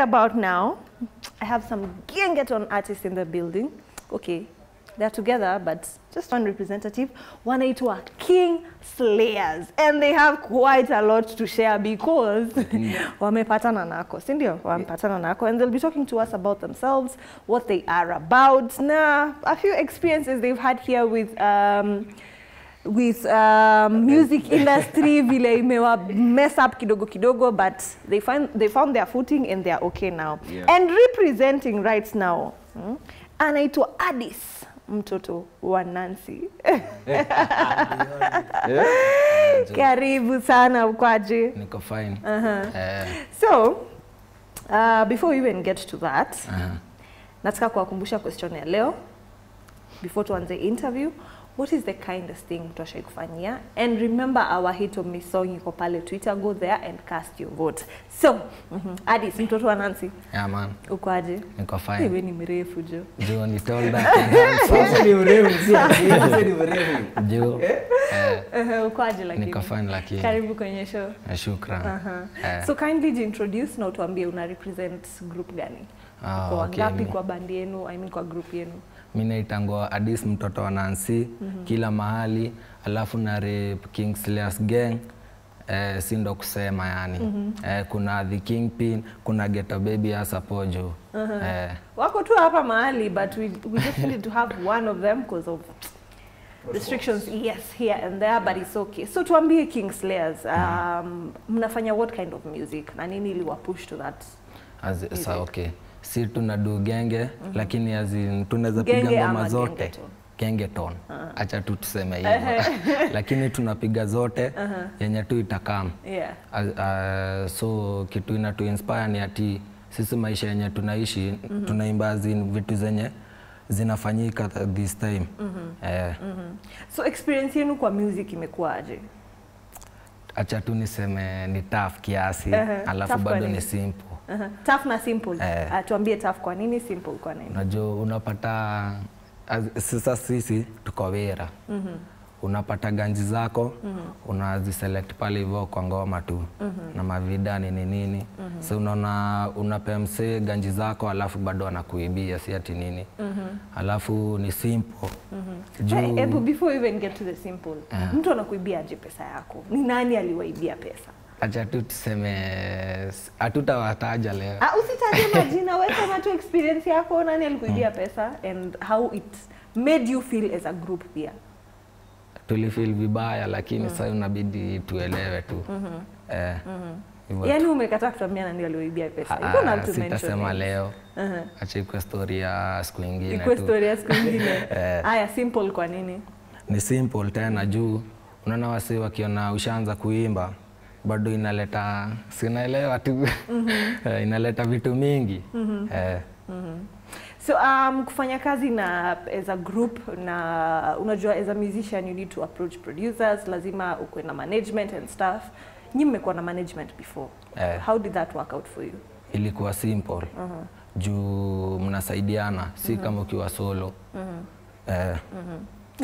about now, I have some Gengeton artists in the building. Okay, they're together, but just one representative. Wanaitwa King Slayers. And they have quite a lot to share because mm. wamepatana nako, si ndio? Wamepatana nako. And they'll be talking to us about themselves, what they are about, na a few experiences they've had here with um, with um, music industry vile imewa mess up kidogo kidogo but they find, they found their footing and they are okay now yeah. and representing right now hmm, anaitwa Addis mtoto wa Nancy karibu sana ukwaje niko fine uh -huh. uh. Eh. so uh, before we even get to that uh -huh. nataka kuwakumbusha question ya leo before tuanze interview what is the kindest thing mtu ashaikufanyia and remember our hit of miss song iko pale Twitter go there and cast your vote so mm -hmm. Adis mtoto wa Nancy yeah man uko aje niko fine wewe ni mrefu jo jo ni told that sasa ni mrefu sasa ni mrefu jo eh, eh. uko aje lakini niko fine lakini karibu kwenye show eh, shukran uh -huh. uh. so kindly introduce na utuambie una represent group gani uh, kwa okay. ngapi kwa bandi yenu i mean kwa group yenu mi naitangwa Adis mtoto wa Nancy mm -hmm. kila mahali, alafu na rep King Slayers Gang eh, si ndo kusema yani mm -hmm. eh, kuna The Kingpin, kuna Ghetto Baby hasa Pojo uh -huh. eh. Wako tu hapa mahali but we, we just needed to have one of them because of restrictions yes here and there but it's okay so tuambie King Slayers mhm. um, mnafanya what kind of music na nini iliwapush to that As, music? Sa, okay si tunadu genge mm -hmm. lakini azin tunaweza piga ngoma zote genge ton uh ah. -huh. acha tu tuseme hivyo uh -huh. lakini tunapiga zote uh -huh. yenye tu itakam yeah. uh, so kitu ina tu inspire ni ati sisi maisha yenye tunaishi mm -hmm. tunaimba azin vitu zenye zinafanyika this time mm -hmm. eh. mm -hmm. so experience yenu kwa music imekuwaje? acha tu niseme ni tough kiasi uh -huh. alafu bado ni simple Uh -huh. Tough na simple. Eh. Uh, tuambie tough kwa nini, simple kwa nini? Unajua unapata sasa sisi tuko Wira. mm -hmm. unapata ganji zako mm -hmm. unaziselect pale hivyo kwa ngoma tu mm -hmm. na mavida nini nini mm -hmm. so unaona unapea msee ganji zako alafu bado anakuibia si ati nini mm -hmm. alafu ni simple mm -hmm. Juu... hey, eh, ebu, eh, before even get to the simple yeah. mtu anakuibia aje pesa yako ni nani aliwaibia pesa acha tu tuseme hatutawataja leo. Ah, usitaje majina, wewe sema tu experience yako, nani alikuidia mm. pesa and how it made you feel as a group pia. Tulifeel vibaya, lakini mm. sasa unabidi tuelewe tu mm -hmm. eh, mm -hmm. Yaani umekataa kutuambia nani alioibia pesa. Iko ah, na mtu mentioned. sitasema leo. Uh -huh. Acha ikuwe story ya siku nyingine tu. Ikuwe story ya siku nyingine. Eh. Aya, simple kwa nini? Ni simple tena juu unaona wasi wakiona ushaanza kuimba bado inaleta sinaelewa tu mm -hmm. inaleta vitu mingi mm -hmm. eh. mm -hmm. So um, kufanya kazi na as a group na unajua as a musician you need to approach producers, lazima ukue na management and stuff. Nyi mmekuwa na management before. Eh. How did that work out for you? Ilikuwa simple. mm -hmm. Juu mnasaidiana si mm -hmm. kama ukiwa solo. mm -hmm. eh. mm -hmm.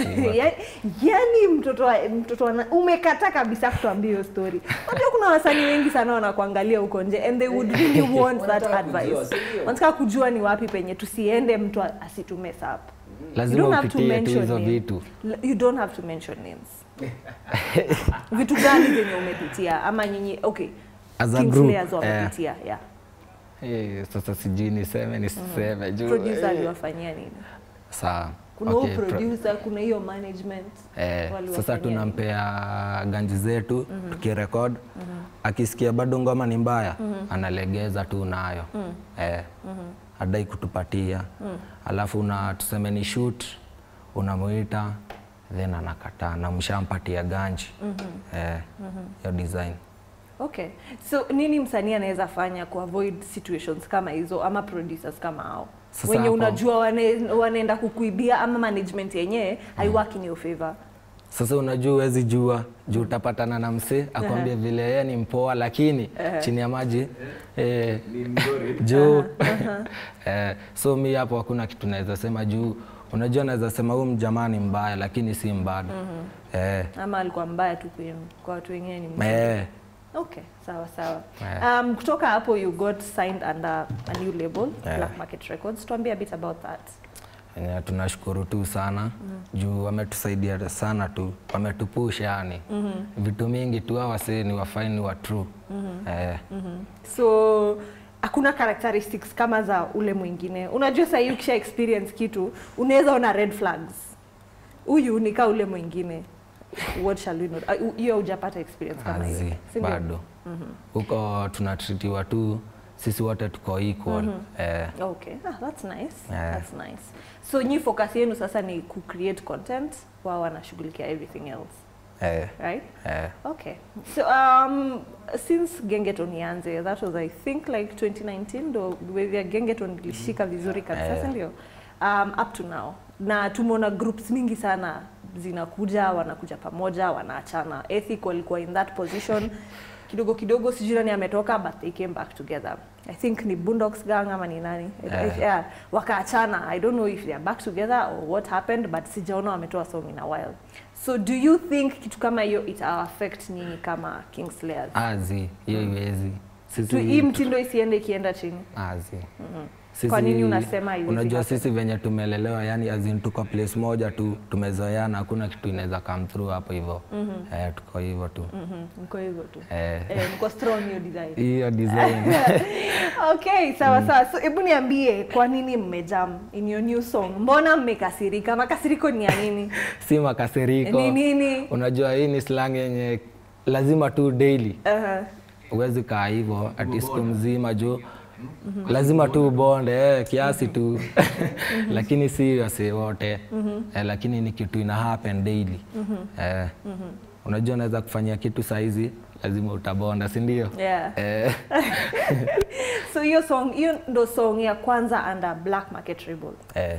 yani, mtoto wa, mtoto wa, umekata kabisa kutuambia hiyo story. Unajua kuna wasanii wengi sana wanakuangalia huko nje and they would really want that advice. Wanataka kujua ni wapi penye tusiende mtu asitume up mm. Lazima upitie tu hizo vitu. You don't have to mention names. vitu gani zenye umepitia ama nyinyi okay. As a group, wamepitia, yeah. yeah. Hey, sasa sijui niseme nisiseme mm. juu. Producer eh. aliwafanyia nini? Sawa kuna okay, producer, kuna hiyo management eh, sasa tunampea ganji zetu mm -hmm. tukirekod mm -hmm. akisikia bado ngoma ni mbaya mm -hmm. analegeza tu nayo mm -hmm. eh, mm -hmm. adai kutupatia mm -hmm. alafu una tuseme ni shoot unamuita then anakataa na mshampatia ganji mm -hmm. eh, mm -hmm. hiyo design Okay. So nini msanii anaweza fanya ku avoid situations kama hizo ama producers kama hao? Sasa wenye hapo, unajua wane, wanaenda kukuibia ama management yenyewe haiwaki mm. in your favor. Sasa unajua uwezi jua juu utapatana na msee akwambie vile yeye ni mpoa, lakini chini ya maji eh, juu eh, so mi hapo hakuna kitu naweza sema juu unajua naweza sema huyu mjamaa ni mbaya lakini si mbado mhm. eh. Ama alikuwa mbaya tu kwa watu wengine ni mbaya. Eh. Okay, sawa sawa. Yeah. Um, kutoka hapo you got signed under a new label, yeah. Black Market Records. Tuambie a bit about that. Yeah, tunashukuru tu sana mm. juu wametusaidia sana tu, wametupush yani mm -hmm. vitu mingi tu, hawa wasee ni wafaini wa true mm -hmm. yeah. mm -hmm. so hakuna characteristics kama za ule mwingine. Unajua sasa hivi ukisha experience kitu unaweza ona red flags, huyu ni ule mwingine what shall we not uh, hiyo hujapata experience kama hiyo bado mhm. huko mm -hmm. tunatritiwa tu sisi wote tuko equal mm -hmm. eh. okay ah, that's nice eh. that's nice so nyi focus yenu sasa ni ku create content wao wanashughulikia everything else eh. right eh. okay so um since gengeton ianze that was i think like 2019 ndo where gengeton ilishika vizuri kabisa eh. ndio um up to now na tumeona groups mingi sana zinakuja, wanakuja pamoja, wanaachana. Ethic walikuwa in that position kidogo kidogo, sijui nani ametoka, but they came back together. I think ni Boondocks gang ama ni nani yeah. Yeah, wakaachana. I don't know if they are back together or what happened, but sijaona wametoa song in a while. So do you think kitu kama hiyo ita affect nyinyi kama Kingslayers? Azi, ah, hiyo hmm. iwezi mm sisi hii mtindo isiende ikienda chini azi ah, mm -hmm. Sisi, kwa nini unasema hivi? Unajua sisi venye tumelelewa, yani as in tuko place moja tu, tumezoeana, hakuna kitu inaweza come through hapo hivyo. mm -hmm. Eh, tuko hivyo tu. mm -hmm. Mko hivyo tu. Eh. Eh, mko strong hiyo design. Hiyo design. okay, sawa mm. sawa. So hebu niambie kwa nini mmejam in your new song? Mbona mmekasirika? Makasiriko ni ya nini? si makasiriko. Ni nini? Unajua hii ni slang yenye lazima tu daily. Uh -huh huwezi kaa hivyo ati siku mzima juu Mm -hmm. lazima tu ubonde eh, kiasi tu mm -hmm. lakini si wasi eh, wote mm -hmm. eh, lakini ni kitu ina happen daily mm-hmm. eh, mm-hmm. unajua unaweza kufanyia kitu saizi lazima utabonda si ndio? Yeah. Eh. so hiyo song hiyo ndo song ya kwanza under Black Market Rebel. Eh.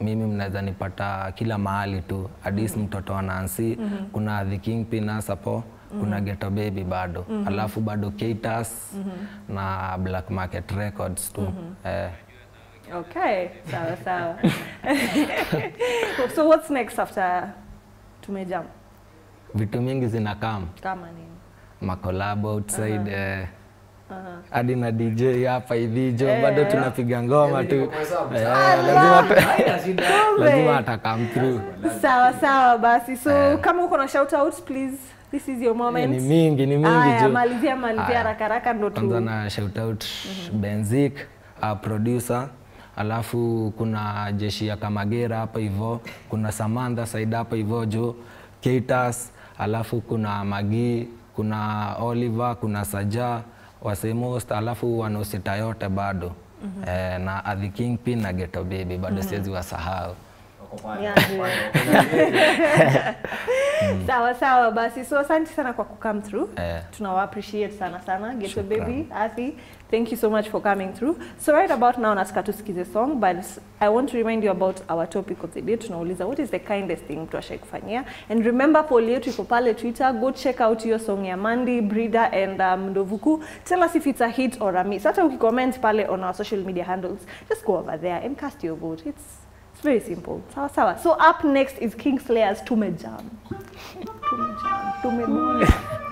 mimi mnaweza nipata kila mahali tu adis mm-hmm. mtoto wa Nancy mm -hmm. kuna The Kingpin hapo mm -hmm. kuna mm-hmm. Ghetto Baby bado mm -hmm. alafu bado Ketas mm -hmm. na Black Market Records tu mm -hmm. eh. Okay, sawa sawa. so what's next after tumejam? Vitu mingi zinakam. Kama nini? Makolabo outside uh -huh. eh, Uh-huh. hadi na DJ hapa hivi jo hey, eh. bado tunapiga ngoma yaani tu eh, lazima ah, atakam through. Sawa sawa basi, so hey. Eh. kama uko na shout out please This is your moment. Ni mingi, ni mingi jo. Malizia, malizia haraka haraka ndo tu. Kwanza na shout out mm -hmm. Benzik, a producer alafu kuna jeshi ya Kamagera hapa hivyo, kuna Samantha Said hapa hivyo jo, Keitas, alafu kuna Magi, kuna Oliver, kuna Sajaa wasemost alafu wanausita yote bado mm -hmm. eh, na adhi pin na geto baby bado mm -hmm. siwezi wasahau mm. sawa sawa basi so asante sana kwa kucome through yeah. tunawa appreciate sana sana geto baby athi thank you so much for coming through so right about now nataka tusikize song but i want to remind you about our topic of the day tunauliza what is the kindest thing mtu ashai kufanyia and remember poll yetu iko pale twitter go check out your song ya mandi brida and um, uh, ndovuku tell us if it's a hit or a miss hata ukicomment pale on our social media handles just go over there and cast your vote it's It's very simple. Sawa sawa. So up next is King Slayer's Tumejam. Jam.